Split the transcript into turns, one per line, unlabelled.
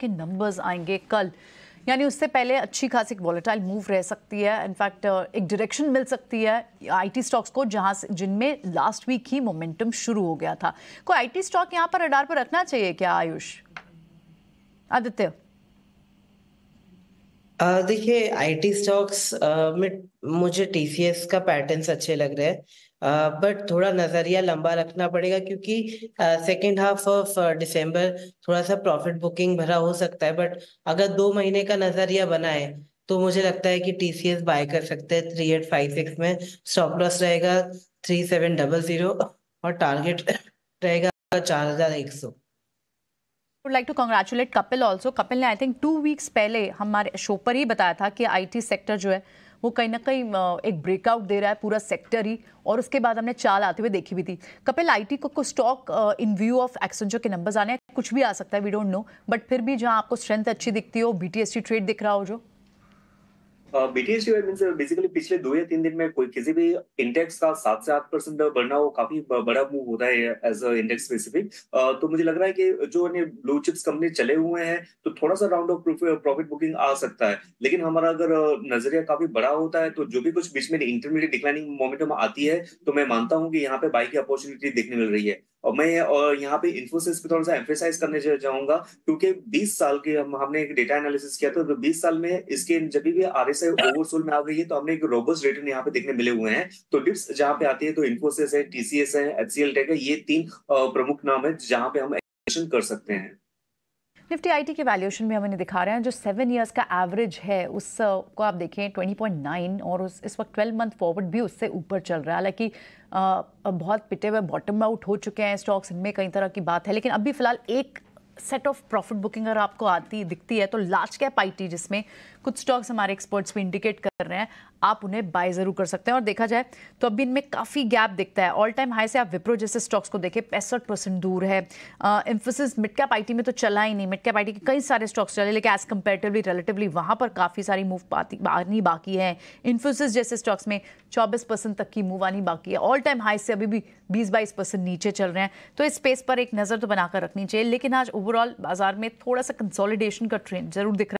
के नंबर्स आएंगे कल यानी उससे पहले अच्छी खासी वॉलेटाइल मूव रह सकती है इनफैक्ट एक डायरेक्शन मिल सकती है आईटी स्टॉक्स को जहां जिनमें लास्ट वीक ही मोमेंटम शुरू हो गया था कोई आईटी स्टॉक यहां पर अडार पर रखना चाहिए क्या आयुष आदित्य
देखिए आईटी स्टॉक्स में मुझे टीसीएस का पैटर्न्स अच्छे लग रहे हैं बट थोड़ा नजरिया लंबा रखना पड़ेगा क्योंकि सेकेंड हाफ ऑफ दिसंबर थोड़ा सा प्रॉफिट बुकिंग भरा हो सकता है बट अगर दो महीने का नजरिया बनाए तो मुझे लगता है कि टीसीएस बाय कर सकते हैं थ्री एट फाइव सिक्स में स्टॉप लॉस रहेगा थ्री सेवन डबल जीरो और टारगेट रहेगा चार हजार एक सौ
would like to congratulate Kapil also. Kapil ने आई थिंक टू वीक्स पहले हमारे शो पर ही बताया था कि आईटी सेक्टर जो है वो कहीं ना कहीं एक ब्रेकआउट दे रहा है पूरा सेक्टर ही और उसके बाद हमने चाल आते हुए देखी भी थी कपिल आईटी को, को stock in view of Accenture के नंबर्स आने कुछ भी आ सकता है वी डोंट नो बट फिर भी जहाँ आपको स्ट्रेंथ अच्छी दिखती हो बीटीएसटी ट्रेड दिख रहा हो जो
बीटीएस मीन बेसिकली पिछले दो या तीन दिन में कोई किसी भी इंडेक्स का सात से आठ परसेंट बढ़ना वो काफी बड़ा मूव होता है एज अ इंडेक्स स्पेसिफिक तो मुझे लग रहा है कि जो ब्लू चिप्स कंपनी चले हुए हैं तो थोड़ा सा राउंड ऑफ प्रॉफिट बुकिंग आ सकता है लेकिन हमारा अगर uh, नजरिया काफी बड़ा होता है तो जो भी कुछ बीच में इंटरमीडिएट डिक्लाइनिंग मोमेंटम आती है तो मैं मानता हूँ कि यहाँ पे बाई की अपॉर्चुनिटी देखने मिल रही है और मैं और यहाँ पे इन्फोसिस पे थोड़ा सा एम्फेसाइज करने जाऊंगा क्योंकि 20 साल के हम हमने एक डेटा एनालिसिस किया था तो 20 साल में इसके जब भी आर एस आई ओवरसोल में आ गई है तो हमने एक रोबस रिटर्न यहाँ पे देखने मिले हुए हैं तो डिप्स जहाँ पे आती है तो इन्फोसिस है टीसीएस है एचसीएल टेक है ये तीन प्रमुख नाम है जहाँ पे हम एक्शन कर सकते हैं
निफ्टी आईटी के वैल्यूएशन में हम इन्हें दिखा रहे हैं जो सेवन इयर्स का एवरेज है उस को आप देखें 20.9 और उस इस वक्त 12 मंथ फॉरवर्ड भी उससे ऊपर चल रहा है हालांकि बहुत पिटे हुए बॉटम आउट हो चुके हैं स्टॉक्स इनमें कई तरह की बात है लेकिन अभी फिलहाल एक सेट ऑफ प्रॉफिट बुकिंग अगर आपको आती दिखती है तो लार्ज कैप आईटी जिसमें कुछ स्टॉक्स हमारे एक्सपर्ट्स भी इंडिकेट कर रहे हैं आप उन्हें बाय जरूर कर सकते हैं और देखा जाए तो अभी इनमें काफ़ी गैप दिखता है ऑल टाइम हाई से आप विप्रो जैसे स्टॉक्स को देखें पैंसठ परसेंट दूर है इन्फोसिस मिड कैप आई में तो चला ही नहीं मिड कैप आई के कई सारे स्टॉक्स चले लेकिन एज कंपेरेटिवली रिलेटिवली वहां पर काफ़ी सारी मूव आनी बाकी है इन्फोसिस जैसे स्टॉक्स में चौबीस परसेंट तक की मूव आनी बाकी है ऑल टाइम हाई से अभी भी बीस बाईस परसेंट नीचे चल रहे हैं तो इस स्पेस पर एक नज़र तो बनाकर रखनी चाहिए लेकिन आज ओवरऑल बाजार में थोड़ा सा कंसोलिडेशन का ट्रेंड जरूर दिख रहा है